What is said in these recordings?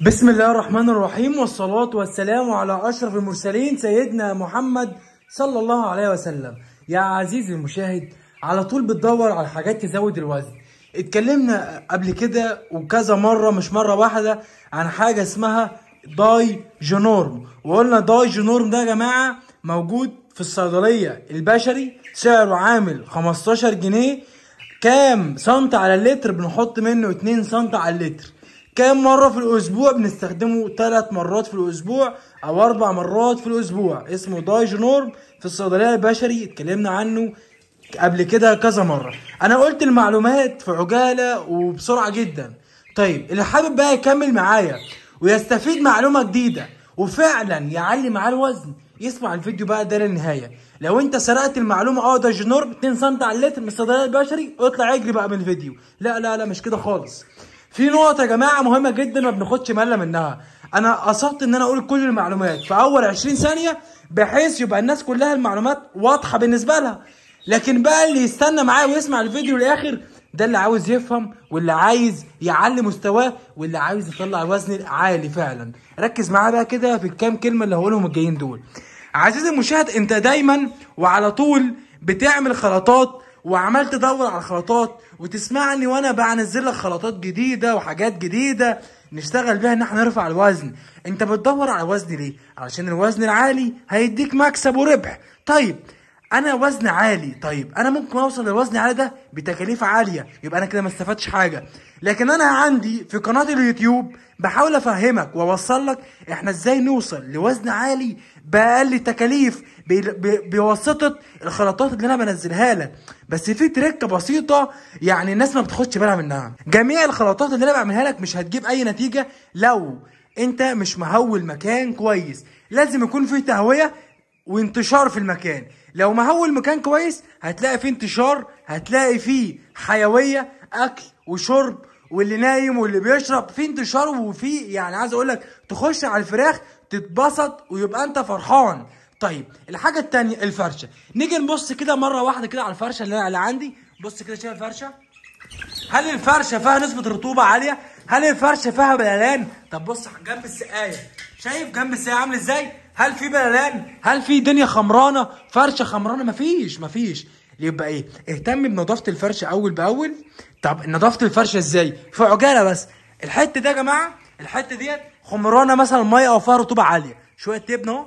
بسم الله الرحمن الرحيم والصلاة والسلام على أشرف المرسلين سيدنا محمد صلى الله عليه وسلم يا عزيزي المشاهد على طول بتدور على حاجات تزود الوزن اتكلمنا قبل كده وكذا مرة مش مرة واحدة عن حاجة اسمها داي جنورم وقلنا داي جنورم ده يا جماعة موجود في الصيدلية البشري سعره عامل 15 جنيه كام سنت على اللتر بنحط منه 2 سنت على اللتر كام مرة في الأسبوع بنستخدمه ثلاث مرات في الأسبوع أو أربع مرات في الأسبوع اسمه دايجنورم في الصيدلية البشري اتكلمنا عنه قبل كده كذا مرة أنا قلت المعلومات في عجالة وبسرعة جدا طيب اللي حابب بقى يكمل معايا ويستفيد معلومة جديدة وفعلا يعلي معاه الوزن يسمع الفيديو بقى ده للنهاية لو انت سرقت المعلومة اه ده جنور 2 سم على اللتر من الصيدلية البشري اطلع اجري بقى من الفيديو لا لا لا مش كده خالص في نقطه يا جماعه مهمه جدا ما بناخدش بالنا منها انا قصدت ان انا اقول كل المعلومات في اول 20 ثانيه بحيث يبقى الناس كلها المعلومات واضحه بالنسبه لها لكن بقى اللي يستنى معايا ويسمع الفيديو للاخر ده اللي عاوز يفهم واللي عايز يعلي مستواه واللي عايز يطلع وزن عالي فعلا ركز معايا بقى كده في الكام كلمه اللي هقولهم الجايين دول عزيزي المشاهد انت دايما وعلى طول بتعمل خلطات وعمال تدور على الخلطات وتسمعني وانا بنزل لك خلطات جديده وحاجات جديده نشتغل بيها ان احنا نرفع الوزن انت بتدور على الوزن ليه علشان الوزن العالي هيديك مكسب وربح طيب انا وزن عالي طيب انا ممكن اوصل للوزن العالي ده بتكاليف عاليه يبقى انا كده ما استفدتش حاجه لكن انا عندي في قناه اليوتيوب بحاول افهمك واوصل لك احنا ازاي نوصل لوزن عالي باقل تكاليف بواسطه الخلطات اللي انا بنزلها لك بس في تريكه بسيطه يعني الناس ما بتاخدش بالها منها جميع الخلطات اللي انا بعملها لك مش هتجيب اي نتيجه لو انت مش مهول مكان كويس لازم يكون في تهويه وانتشار في المكان لو مهول مكان كويس هتلاقي فيه انتشار هتلاقي فيه حيويه اكل وشرب واللي نايم واللي بيشرب في انتشار وفي يعني عايز اقول لك تخش على الفراخ تتبسط ويبقى انت فرحان طيب الحاجه الثانيه الفرشه نيجي نبص كده مره واحده كده على الفرشه اللي انا اللي عندي بص كده شايف الفرشه هل الفرشه فيها نسبه رطوبه عاليه هل الفرشه فيها بلالان طب بص جنب السقايه شايف جنب السقايه عامل ازاي هل في بلالان هل في دنيا خمرانه فرشه خمرانه مفيش مفيش يبقى ايه اهتم بنظافه الفرشه اول باول طب نظافه الفرشه ازاي في عجاله بس الحته دي يا جماعه الحته ديت خمرانه مثلا ميه او فيها رطوبه عاليه شويه تبن طيب اهو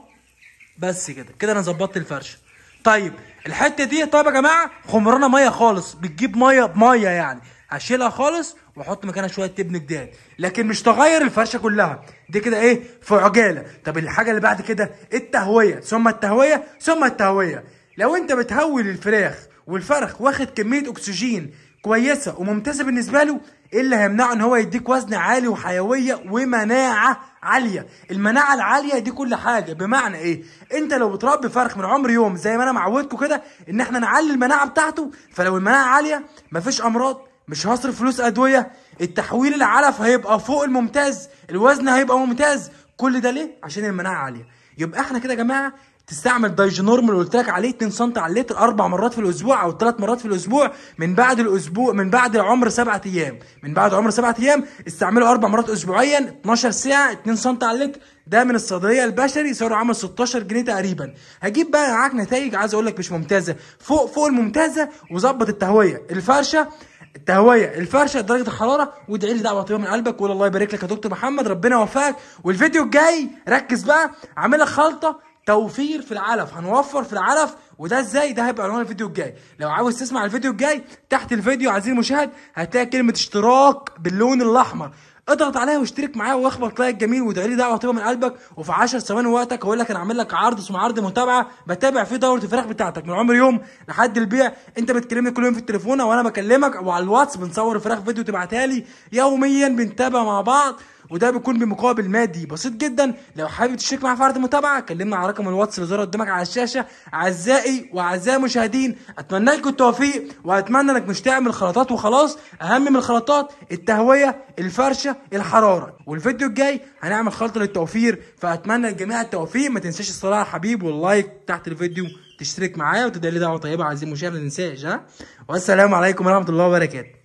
بس كده كده انا ظبطت الفرشه طيب الحته دي طيب يا جماعه خمرانه ميه خالص بتجيب ميه بميه يعني اشيلها خالص واحط مكانها شويه تبن جداد لكن مش تغير الفرشه كلها دي كده ايه في عجاله طب الحاجه اللي بعد كده التهويه ثم التهويه ثم التهويه لو انت بتهوي الفراخ والفرخ واخد كميه اكسجين كويسه وممتازه بالنسبه له ايه اللي هيمنعه ان هو يديك وزن عالي وحيويه ومناعه عاليه المناعه العاليه دي كل حاجه بمعنى ايه انت لو بتربي فرخ من عمر يوم زي ما انا معودكم كده ان احنا نعلي المناعه بتاعته فلو المناعه عاليه مفيش امراض مش هصرف فلوس ادويه التحويل العلف هيبقى فوق الممتاز الوزن هيبقى ممتاز كل ده ليه عشان المناعه عاليه يبقى احنا كده يا جماعه تستعمل دايجنورم اللي قلت لك عليه 2 سم على اللتر اربع مرات في الاسبوع او ثلاث مرات في الاسبوع من بعد الاسبوع من بعد عمر سبعة ايام من بعد عمر سبعة ايام استعمله اربع مرات اسبوعيا 12 ساعه 2 سم على اللتر ده من الصيدليه البشري سعره عامل 16 جنيه تقريبا هجيب بقى معاك نتائج عايز اقول لك مش ممتازه فوق فوق الممتازه وظبط التهويه الفرشه التهويه الفرشه درجه الحراره وادعي لي دعوه طيبه من قلبك وقول الله يبارك لك يا دكتور محمد ربنا يوفقك والفيديو الجاي ركز بقى لك خلطه توفير في العلف هنوفر في العلف وده ازاي ده هيبقى عنوان الفيديو الجاي لو عاوز تسمع الفيديو الجاي تحت الفيديو عزيزي المشاهد هتلاقي كلمه اشتراك باللون الاحمر اضغط عليا واشترك معايا واخبط لايك جميل وادعي لي دعوه طيبه من قلبك وفي 10 ثواني وقتك هقول لك انا عامل لك عرض اسمه عرض متابعه بتابع فيه دوره الفراخ بتاعتك من عمر يوم لحد البيع انت بتكلمني كل يوم في التليفون وانا بكلمك وعلى الواتس بنصور فراخ فيديو تبعتها لي يوميا بنتابع مع بعض وده بيكون بمقابل مادي بسيط جدا لو حابب تشترك مع فرد متابعه كلمنا على رقم الواتس اللي ظهر قدامك على الشاشه اعزائي واعزائي المشاهدين اتمنى لكم التوفيق واتمنى انك مش تعمل خلطات وخلاص اهم من الخلطات التهويه الفرشه الحراره والفيديو الجاي هنعمل خلطه للتوفير فاتمنى للجميع التوفيق ما تنساش الصلاه على الحبيب واللايك تحت الفيديو تشترك معايا وتدلي دعوه طيبه عايزين مشاهد ما تنساش ها والسلام عليكم ورحمه الله وبركاته